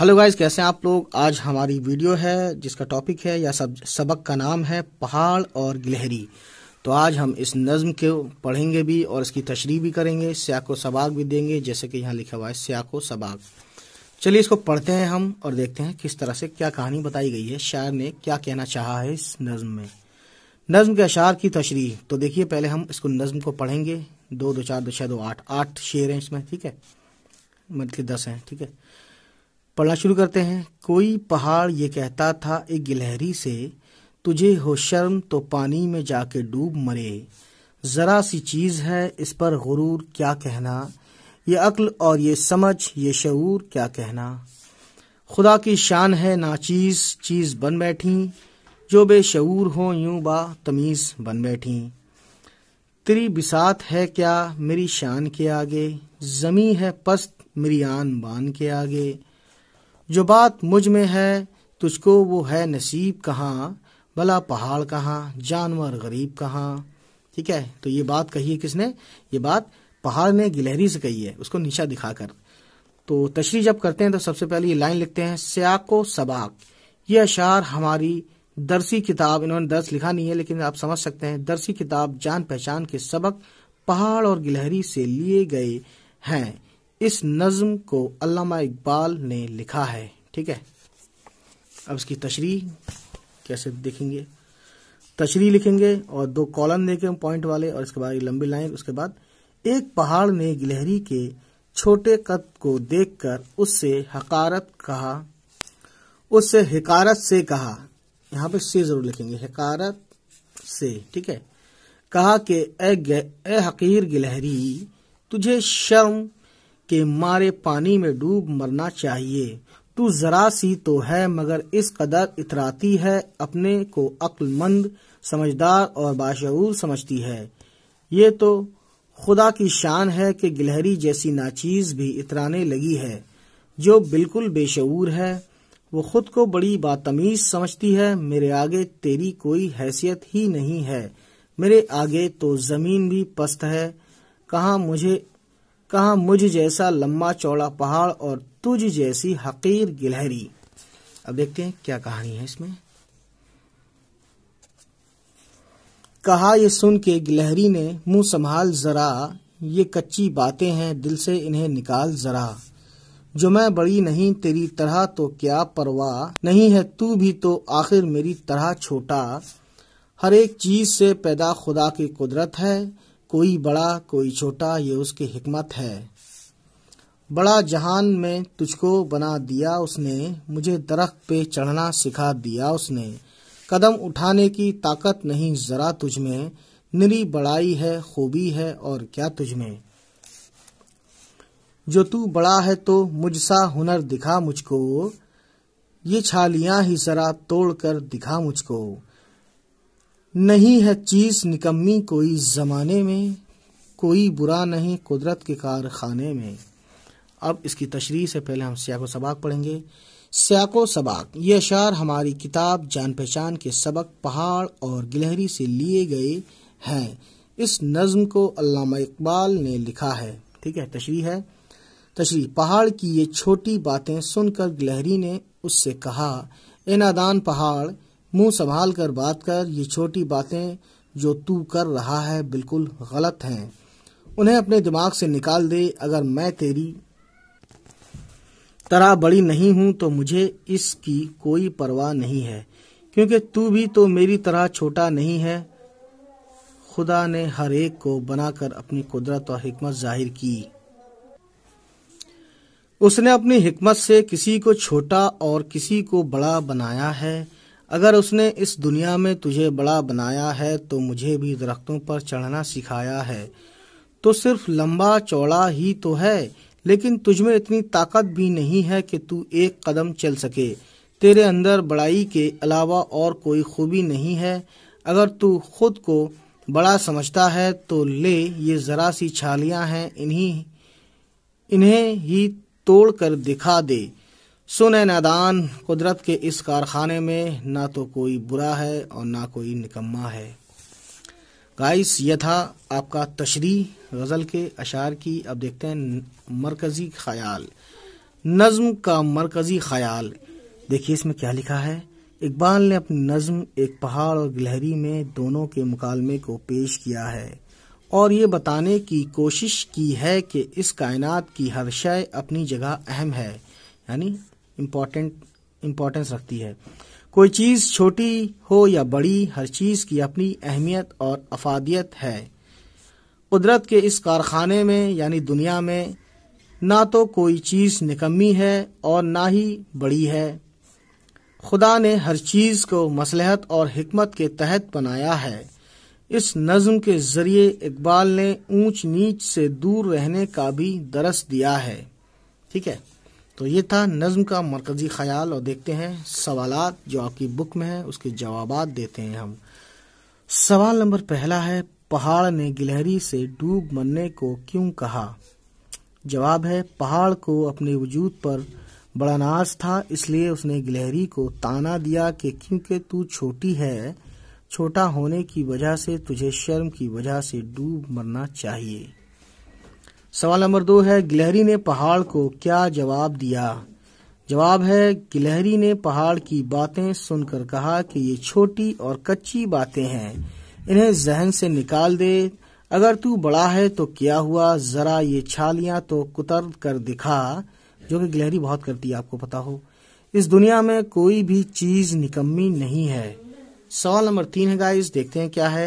hello guys कैसे हैं आप लोग आज हमारी वीडियो है जिसका टॉपिक है या सब सबक का नाम है पहाड़ और गिलहरी तो आज हम इस नज़म को पढ़ेंगे भी और इसकी तशरी भी करेंगे स्याको सबाक भी देंगे जैसे कि यहाँ लिखा हुआ है स्याको सबाक चलिए इसको पढ़ते हैं हम और देखते हैं किस तरह से क्या कहानी बताई गई है शायर ने क्या कहना चाह है इस नज़म में नज़म के अशार की तशरी तो देखिए पहले हम इसको नज़म को पढ़ेंगे दो दो चार दो छः दो आठ आठ शेर हैं इसमें ठीक है मतलब दस हैं ठीक है पढ़ना शुरू करते हैं कोई पहाड़ ये कहता था एक गिलहरी से तुझे हो शर्म तो पानी में जाके डूब मरे ज़रा सी चीज़ है इस पर गुरूर क्या कहना ये अक्ल और ये समझ ये शूर क्या कहना खुदा की शान है नाचीज़ चीज़ बन बैठी जो बेशूर हो यूं बा तमीज़ बन बैठी तेरी बिसात है क्या मेरी शान के आगे ज़मी है पस्त मेरी आन बान के आगे जो बात मुझ में है तुझको वो है नसीब कहाँ भला पहाड़ कहाँ जानवर गरीब कहाँ ठीक है तो ये बात कही है किसने ये बात पहाड़ ने गिलहरी से कही है उसको नीचा दिखाकर तो तशरी जब करते हैं तो सबसे पहले ये लाइन लिखते हैं स्याको सबाक ये अशार हमारी दरसी किताब इन्होंने दर्श लिखा नहीं है लेकिन आप समझ सकते हैं दरसी किताब जान पहचान के सबक पहाड़ और गिलहरी से लिए गए हैं इस नज्म को अल्लामा इकबाल ने लिखा है ठीक है अब इसकी तशरी कैसे देखेंगे तशरी लिखेंगे और दो कॉलम देखे पॉइंट वाले और इसके बाद लंबी लाइन उसके बाद एक पहाड़ ने गिलहरी के छोटे कद को देखकर उससे हकारत कहा उससे हकारत से कहा यहां पे से जरूर लिखेंगे हकारत से ठीक है कहा कि ए, ए हकीर गिलहरी तुझे शर्म के मारे पानी में डूब मरना चाहिए तू जरा सी तो है मगर इस कदर इतराती है अपने को अक्लमंद समझदार और बाशूर समझती है ये तो खुदा की शान है कि गिलहरी जैसी नाचीज भी इतराने लगी है जो बिल्कुल बेशूर है वो खुद को बड़ी बातमीज समझती है मेरे आगे तेरी कोई हैसियत ही नहीं है मेरे आगे तो जमीन भी पस्त है कहा मुझे कहा मुझ जैसा लम्बा चौड़ा पहाड़ और तुझ जैसी हकीर गिलहरी अब देखते हैं क्या कहानी है इसमें कहा ये सुन के गिलहरी ने मुंह संभाल जरा ये कच्ची बातें हैं दिल से इन्हें निकाल जरा जो मैं बड़ी नहीं तेरी तरह तो क्या परवाह नहीं है तू भी तो आखिर मेरी तरह छोटा हर एक चीज से पैदा खुदा की कुदरत है कोई बड़ा कोई छोटा ये उसकी हिकमत है बड़ा जहान में तुझको बना दिया उसने मुझे दरख्त पे चढ़ना सिखा दिया उसने कदम उठाने की ताकत नहीं जरा तुझ में निरी बड़ाई है खूबी है और क्या तुझ में जो तू बड़ा है तो मुझसा हुनर दिखा मुझको ये छालियां ही जरा तोड़ कर दिखा मुझको नहीं है चीज निकम्मी कोई जमाने में कोई बुरा नहीं कुदरत के कारखाने में अब इसकी तशरी से पहले हम सियाको सबाक पढ़ेंगे सियाको सबाक ये अशार हमारी किताब जान पहचान के सबक पहाड़ और गिलहरी से लिए गए हैं इस नज्म को अल्लामा इकबाल ने लिखा है ठीक है तशरी है तशरी पहाड़ की ये छोटी बातें सुनकर गिलहरी ने उससे कहा ए नादान पहाड़ मुंह संभाल कर बात कर ये छोटी बातें जो तू कर रहा है बिल्कुल गलत हैं उन्हें अपने दिमाग से निकाल दे अगर मैं तेरी तरह बड़ी नहीं हूं तो मुझे इसकी कोई परवाह नहीं है क्योंकि तू भी तो मेरी तरह छोटा नहीं है खुदा ने हर एक को बनाकर अपनी कुदरत और हिकमत जाहिर की उसने अपनी हिकमत से किसी को छोटा और किसी को बड़ा बनाया है अगर उसने इस दुनिया में तुझे बड़ा बनाया है तो मुझे भी दरख्तों पर चढ़ना सिखाया है तो सिर्फ लंबा चौड़ा ही तो है लेकिन तुझमें इतनी ताकत भी नहीं है कि तू एक कदम चल सके तेरे अंदर बड़ाई के अलावा और कोई खूबी नहीं है अगर तू खुद को बड़ा समझता है तो ले ये ज़रा सी छालियां हैं इन्हीं इन्हें ही तोड़ कर दिखा दे सुने नादान कुदरत के इस कारखाने में ना तो कोई बुरा है और ना कोई निकम्मा है गाइस यह था आपका तशरी गज़ल के अशार की अब देखते हैं मरकज़ी ख्याल नज़म का मरकज़ी ख्याल देखिए इसमें क्या लिखा है इकबाल ने अपनी नज़म एक पहाड़ और गिलहरी में दोनों के मुकालमे को पेश किया है और ये बताने की कोशिश की है कि इस कायनात की हर शय अपनी जगह अहम है यानी इम्पॉर्टेंट इम्पोर्टेंस रखती है कोई चीज़ छोटी हो या बड़ी हर चीज़ की अपनी अहमियत और अफादियत है कुदरत के इस कारखाने में यानी दुनिया में ना तो कोई चीज़ निकम्मी है और ना ही बड़ी है खुदा ने हर चीज़ को मसलहत और हमत के तहत बनाया है इस नज़म के ज़रिए इकबाल ने ऊंच नीच से दूर रहने का भी दरस दिया है ठीक है तो ये था नज़म का मरकज़ी ख्याल और देखते हैं सवालात जो आपकी बुक में है उसके जवाब देते हैं हम सवाल नंबर पहला है पहाड़ ने गिलहरी से डूब मरने को क्यों कहा जवाब है पहाड़ को अपने वजूद पर बड़ा नाज था इसलिए उसने गिलहरी को ताना दिया कि क्योंकि तू छोटी है छोटा होने की वजह से तुझे शर्म की वजह से डूब मरना चाहिए सवाल नंबर दो है गिलहरी ने पहाड़ को क्या जवाब दिया जवाब है गिलहरी ने पहाड़ की बातें सुनकर कहा कि ये छोटी और कच्ची बातें हैं इन्हें जहन से निकाल दे अगर तू बड़ा है तो क्या हुआ जरा ये छालियां तो कुतर कर दिखा जो कि गिलहरी बहुत करती है आपको पता हो इस दुनिया में कोई भी चीज निकम्मी नहीं है सवाल नंबर तीन है गाइस देखते हैं क्या है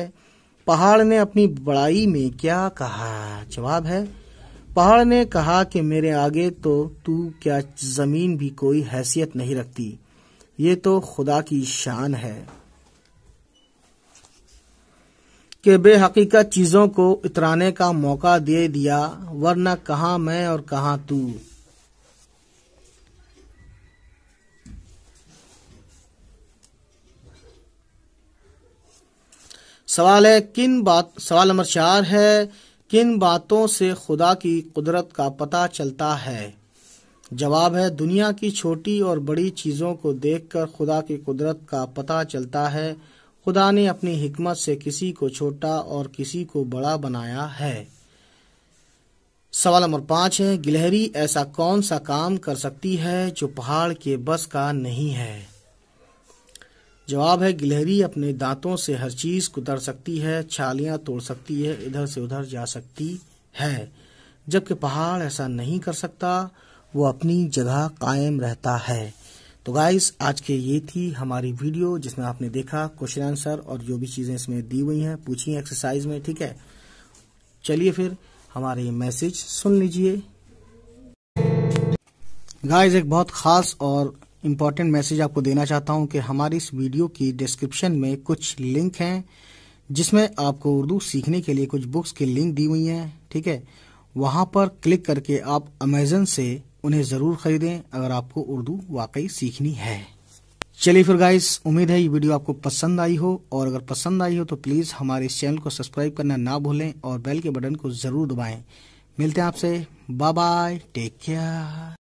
पहाड़ ने अपनी बड़ाई में क्या कहा जवाब है पहाड़ ने कहा कि मेरे आगे तो तू क्या जमीन भी कोई हैसियत नहीं रखती ये तो खुदा की शान है कि बेहकीकत चीजों को इतराने का मौका दे दिया वरना कहा मैं और कहा तू सवाल है किन बात सवाल नंबर चार है किन बातों से खुदा की कुदरत का पता चलता है जवाब है दुनिया की छोटी और बड़ी चीज़ों को देखकर खुदा की कुदरत का पता चलता है खुदा ने अपनी हिकमत से किसी को छोटा और किसी को बड़ा बनाया है सवाल नंबर पांच है गिलहरी ऐसा कौन सा काम कर सकती है जो पहाड़ के बस का नहीं है जवाब है गिलहरी अपने दांतों से हर चीज कुतर सकती है छालियां तोड़ सकती है इधर से उधर जा सकती है जबकि पहाड़ ऐसा नहीं कर सकता वो अपनी जगह कायम रहता है तो गाइस आज के ये थी हमारी वीडियो जिसमें आपने देखा क्वेश्चन आंसर और जो भी चीज़ें इसमें दी हुई हैं पूछी एक्सरसाइज में ठीक है चलिए फिर हमारे ये मैसेज सुन लीजिए गाइस एक बहुत ख़ास और इम्पॉर्टेंट मैसेज आपको देना चाहता हूं कि हमारी इस वीडियो की डिस्क्रिप्शन में कुछ लिंक हैं जिसमें आपको उर्दू सीखने के लिए कुछ बुक्स की लिंक दी हुई हैं ठीक है वहां पर क्लिक करके आप अमेजन से उन्हें ज़रूर ख़रीदें अगर आपको उर्दू वाकई सीखनी है चलिए फिर गाइस उम्मीद है ये वीडियो आपको पसंद आई हो और अगर पसंद आई हो तो प्लीज़ हमारे इस चैनल को सब्सक्राइब करना ना भूलें और बेल के बटन को ज़रूर दबाएं मिलते हैं आपसे बाय बाय टेक केयर